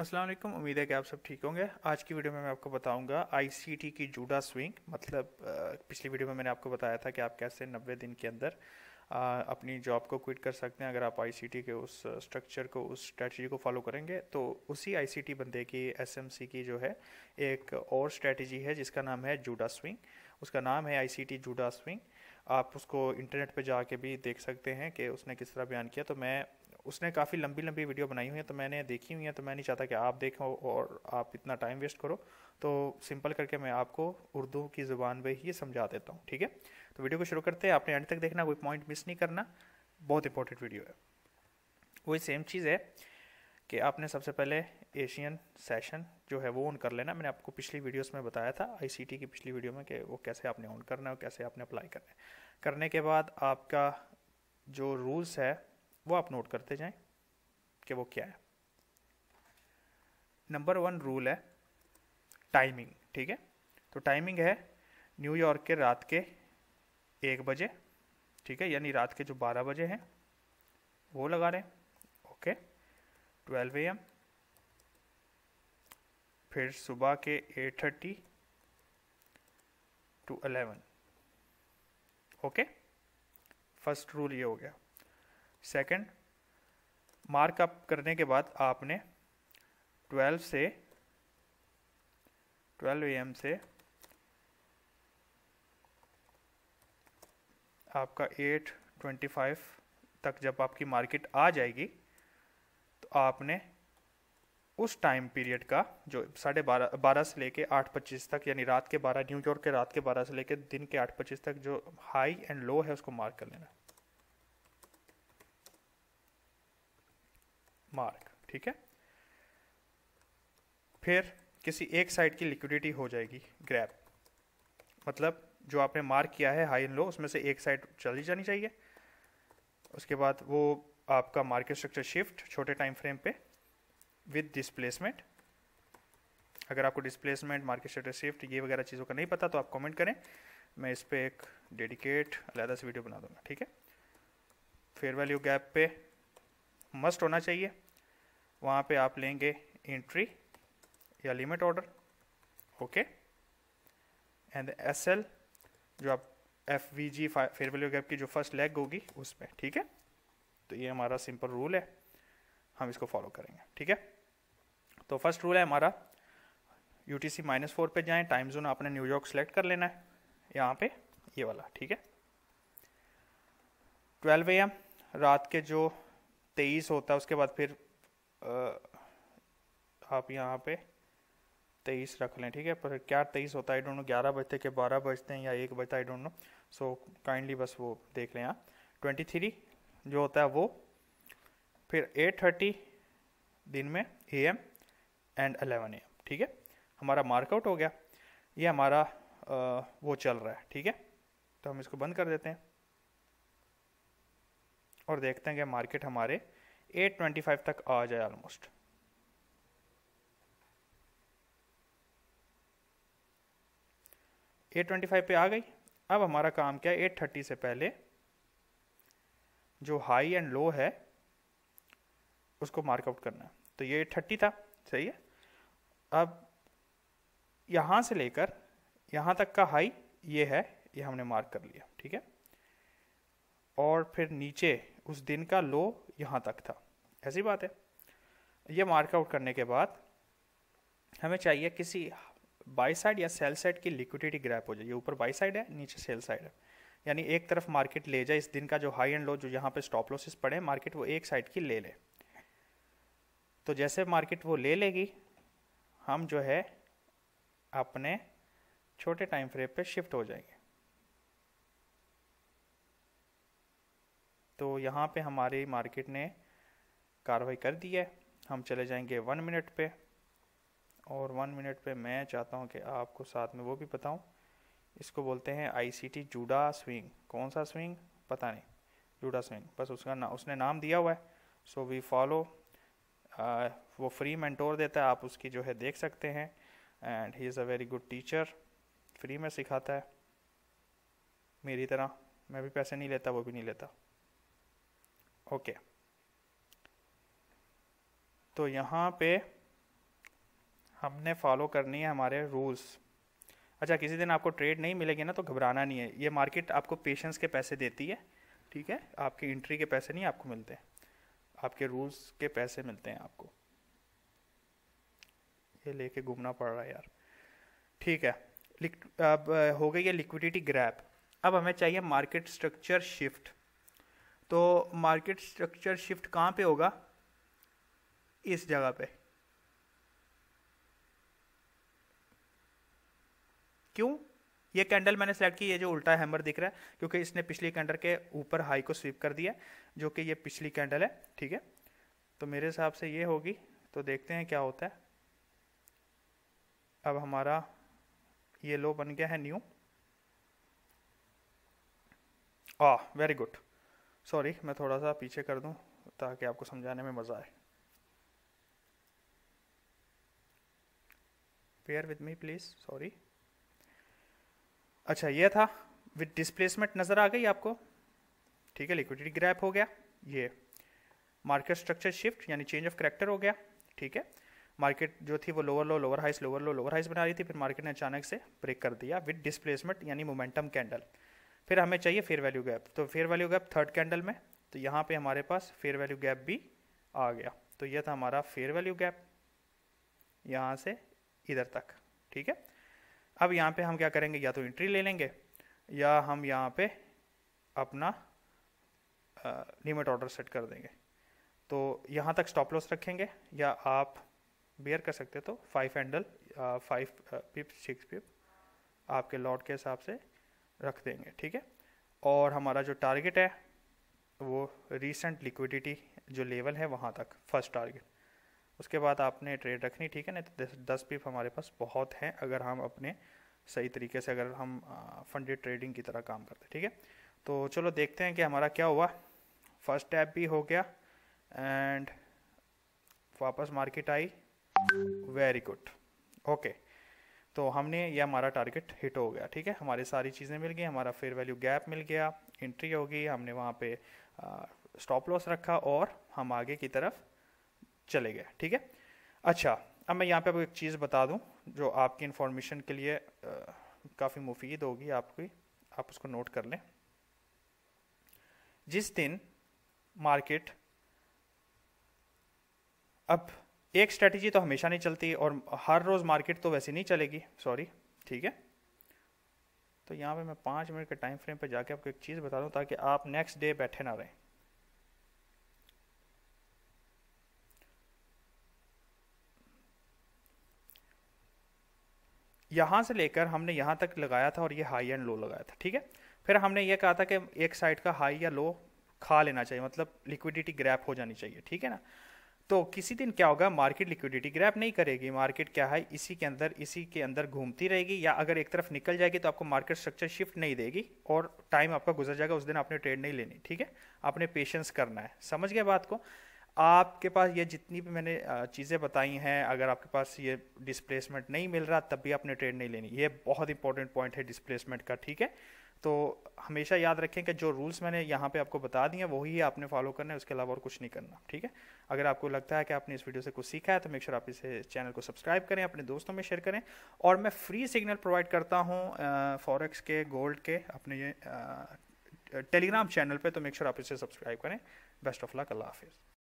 अस्सलाम वालेकुम उम्मीद है कि आप सब ठीक होंगे आज की वीडियो में मैं आपको बताऊंगा आईसीटी की जूडा स्विंग मतलब पिछली वीडियो में मैंने आपको बताया था कि आप कैसे 90 दिन के अंदर अपनी जॉब को क्विट कर सकते हैं अगर आप आईसीटी के उस स्ट्रक्चर को उस स्ट्रेटजी को फॉलो करेंगे तो उसी आईसीटी बंदे की एसएमसी की जो है एक और स्ट्रेटजी है जिसका नाम है जूडा स्विंग उसका नाम है आईसीटी जूडा स्विंग आप उसको इंटरनेट पर जाके भी देख सकते हैं कि उसने किस तरह बयान किया तो मैं उसने काफ़ी लंबी लंबी वीडियो बनाई हुई है तो मैंने देखी हुई है तो मैं नहीं चाहता कि आप देखो और आप इतना टाइम वेस्ट करो तो सिंपल करके मैं आपको उर्दू की ज़ुबान में ही समझा देता हूँ ठीक है तो वीडियो को शुरू करते हैं आपने एंड तक देखना कोई पॉइंट मिस नहीं करना बहुत इंपॉर्टेंट वीडियो है वही सेम चीज़ है कि आपने सबसे पहले एशियन सेशन जो है वो ऑन कर लेना मैंने आपको पिछली वीडियोस में बताया था आईसीटी की पिछली वीडियो में कि वो कैसे आपने ऑन करना है और कैसे आपने अप्लाई करना है करने के बाद आपका जो रूल्स है वो आप नोट करते जाएं कि वो क्या है नंबर वन रूल है टाइमिंग ठीक है तो टाइमिंग है न्यूयॉर्क के रात के एक बजे ठीक है यानी रात के जो बारह बजे हैं वो लगा रहे हैं ओके ट्वेल्व ए एम फिर सुबह के eight thirty to eleven okay first rule ये हो गया सेकंड मार्कअप करने के बाद आपने 12 से 12 एम से आपका 8:25 तक जब आपकी मार्केट आ जाएगी तो आपने उस टाइम पीरियड का जो साढ़े बारह बारह से लेके आठ पच्चीस तक यानी रात के बारह न्यूयॉर्क के रात के बारह से लेके दिन के आठ पच्चीस तक जो हाई एंड लो है उसको मार्क कर लेना मार्क ठीक है फिर किसी एक साइड की लिक्विडिटी हो जाएगी ग्रैप मतलब जो आपने मार्क किया है हाई एंड लो उसमें से एक साइड चली जानी चाहिए उसके बाद वो आपका मार्केट स्ट्रक्चर शिफ्ट छोटे टाइम फ्रेम पे विद डिस्प्लेसमेंट अगर आपको डिस्प्लेसमेंट मार्केट स्ट्रक्चर शिफ्ट ये वगैरह चीज़ों का नहीं पता तो आप कमेंट करें मैं इस पर एक डेडिकेट अलहदा से वीडियो बना दूंगा ठीक है फेयर वैल्यू गैप पे मस्ट होना चाहिए वहाँ पे आप लेंगे एंट्री या limit order okay and S L जो आप F V G fair value gap की जो फर्स्ट लेग होगी उस पर ठीक है तो ये हमारा सिंपल रूल है हम इसको फॉलो करेंगे ठीक है तो फर्स्ट रूल है हमारा U T C minus four पर जाएँ टाइम जोन आपने न्यूयॉर्क सेलेक्ट कर लेना है यहाँ पे ये वाला ठीक है 12 ए एम रात के जो तेईस होता है उसके बाद फिर आप यहाँ पे तेईस रख लें ठीक है पर क्या तेईस होता है आई डोंट नो ग्यारह बजते के बारह बजते हैं या एक बजता है I don't know so kindly बस वो देख लें यहाँ ट्वेंटी थ्री जो होता है वो फिर एट थर्टी दिन में A M and eleven A M ठीक है हमारा मार्कआउट हो गया ये हमारा आ, वो चल रहा है ठीक है तो हम इसको बंद कर देते हैं और देखते हैं कि मार्केट हमारे 825 तक आ जाए ऑलमोस्ट एट ट्वेंटी फाइव पे आ गई अब हमारा काम क्या है एट थर्टी से पहले जो हाई एंड लो है उसको मार्कआउट करना है तो ये एट थर्टी था सही है अब यहाँ से लेकर यहाँ तक का हाई ये है ये हमने मार्क कर लिया ठीक है और फिर नीचे उस दिन का लो यहाँ तक था ऐसी बात है ये मार्कआउट करने के बाद हमें चाहिए किसी बाई साइड या सेल साइड की लिक्विडिटी ग्रैप हो जाए ये ऊपर बाई साइड है नीचे सेल साइड है यानी एक तरफ मार्केट ले जाए इस दिन का जो हाई एंड लो जो यहाँ पे स्टॉप लॉसेस पड़े मार्केट वो एक साइड की ले ले तो जैसे मार्केट वो ले लेगी हम जो है अपने छोटे टाइम फ्रेम पे शिफ्ट हो जाएंगे तो यहाँ पे हमारे मार्केट ने कार्रवाई कर दी है हम चले जाएंगे वन मिनट पे और वन मिनट पे मैं चाहता हूँ कि आपको साथ में वो भी बताऊँ इसको बोलते हैं आईसीटी जूडा स्विंग कौन सा स्विंग पता नहीं जूडा स्विंग बस उसका ना उसने नाम दिया हुआ है सो वी फॉलो वो फ्री मैंटोर देता है आप उसकी जो है देख सकते हैं and he is a very good teacher free में सिखाता है मेरी तरह मैं भी पैसे नहीं लेता वो भी नहीं लेता ओके तो यहाँ पे हमने फॉलो करनी है हमारे रूल्स अच्छा किसी दिन आपको ट्रेड नहीं मिलेगी ना तो घबराना नहीं है ये मार्केट आपको पेशेंस के पैसे देती है ठीक है आपकी इंट्री के पैसे नहीं आपको मिलते आपके रूल्स के पैसे मिलते हैं आपको ये लेके घूमना पड़ रहा है यार ठीक है अब हो गई है लिक्विडिटी ग्रैप अब हमें चाहिए मार्केट स्ट्रक्चर शिफ्ट तो मार्केट स्ट्रक्चर शिफ्ट कहाँ पे होगा इस जगह पे क्यों ये कैंडल मैंने सेलेक्ट की ये जो उल्टा हैमर दिख रहा है क्योंकि इसने पिछली कैंडल के ऊपर हाई को स्वीप कर दिया जो कि ये पिछली कैंडल है ठीक है तो मेरे हिसाब से ये होगी तो देखते हैं क्या होता है अब हमारा ये लो बन गया है new uh very good sorry मैं थोड़ा सा पीछे कर दूं ताकि आपको समझाने में मज़ा आए bear with me please sorry अच्छा ये था विद डिस्प्लेसमेंट नज़र आ गई आपको ठीक है लिक्विडिटी ग्रैप हो गया ये मार्केट स्ट्रक्चर शिफ्ट यानी चेंज ऑफ करेक्टर हो गया ठीक है मार्केट जो थी वो lower low lower highs lower low lower highs बना रही थी फिर मार्केट ने अचानक से ब्रेक कर दिया विद डिस्प्लेसमेंट यानी मोमेंटम कैंडल फिर हमें चाहिए फेयर वैल्यू गैप तो fair value gap third candle में तो यहाँ पे हमारे पास फेयर वैल्यू गैप भी आ गया तो यह था हमारा फेयर वैल्यू गैप यहाँ से इधर तक ठीक है अब यहाँ पे हम क्या करेंगे या तो एंट्री ले लेंगे या हम यहाँ पे अपना लिमिट ऑर्डर सेट कर देंगे तो यहाँ तक स्टॉप लॉस रखेंगे या आप बेयर कर सकते तो five handle five pip six pip आपके लॉट के हिसाब से रख देंगे ठीक है और हमारा जो टारगेट है वो रीसेंट लिक्विडिटी जो लेवल है वहाँ तक फर्स्ट टारगेट उसके बाद आपने ट्रेड रखनी ठीक है ना तो दस पीप हमारे पास बहुत हैं अगर हम अपने सही तरीके से अगर हम फंडेड ट्रेडिंग की तरह काम करते ठीक है तो चलो देखते हैं कि हमारा क्या हुआ फर्स्ट टैप भी हो गया एंड वापस मार्केट आई वेरी गुड ओके तो हमने ये हमारा टारगेट हिट हो गया ठीक है हमारी सारी चीज़ें मिल गई हमारा फेयर वैल्यू गैप मिल गया एंट्री हो गई हमने वहाँ पे स्टॉप लॉस रखा और हम आगे की तरफ चले गए ठीक है अच्छा अब मैं यहाँ पे आपको एक चीज़ बता दूँ जो आपकी इन्फॉर्मेशन के लिए काफ़ी मुफीद होगी आपकी आप उसको नोट कर लें जिस दिन मार्केट अब एक स्ट्रेटजी तो हमेशा नहीं चलती और हर रोज़ मार्केट तो वैसे नहीं चलेगी सॉरी ठीक है तो यहाँ पे मैं पाँच मिनट के टाइम फ्रेम पे जाके आपको एक चीज़ बता दूँ ताकि आप नेक्स्ट डे बैठे ना रहें यहाँ से लेकर हमने यहाँ तक लगाया था और ये हाई एंड लो लगाया था ठीक है फिर हमने ये कहा था कि एक साइड का हाई या लो खा लेना चाहिए मतलब लिक्विडिटी ग्रैप हो जानी चाहिए ठीक है ना तो किसी दिन क्या होगा मार्केट लिक्विडिटी ग्रैप नहीं करेगी मार्केट क्या है इसी के अंदर इसी के अंदर घूमती रहेगी या अगर एक तरफ निकल जाएगी तो आपको मार्केट स्ट्रक्चर शिफ्ट नहीं देगी और टाइम आपका गुजर जाएगा उस दिन आपने ट्रेड नहीं लेनी ठीक है आपने पेशेंस करना है समझ गए बात को आपके पास ये जितनी भी मैंने चीज़ें बताई हैं अगर आपके पास ये डिस्प्लेसमेंट नहीं मिल रहा तब भी आपने ट्रेड नहीं लेनी ये बहुत इंपॉर्टेंट पॉइंट है डिस्प्लेसमेंट का ठीक है तो हमेशा याद रखें कि जो रूल्स मैंने यहाँ पे आपको बता दिए हैं वही आपने फॉलो करना है उसके अलावा और कुछ नहीं करना ठीक है अगर आपको लगता है कि आपने इस वीडियो से कुछ सीखा है तो मेक श्योर आप इसे चैनल को सब्सक्राइब करें अपने दोस्तों में शेयर करें और मैं फ्री सिग्नल प्रोवाइड करता हूँ फॉरेक्स के गोल्ड के अपने टेलीग्राम चैनल पर तो मेक श्योर आप इसे सब्सक्राइब करें बेस्ट ऑफ लक अल्लाह हाफिज़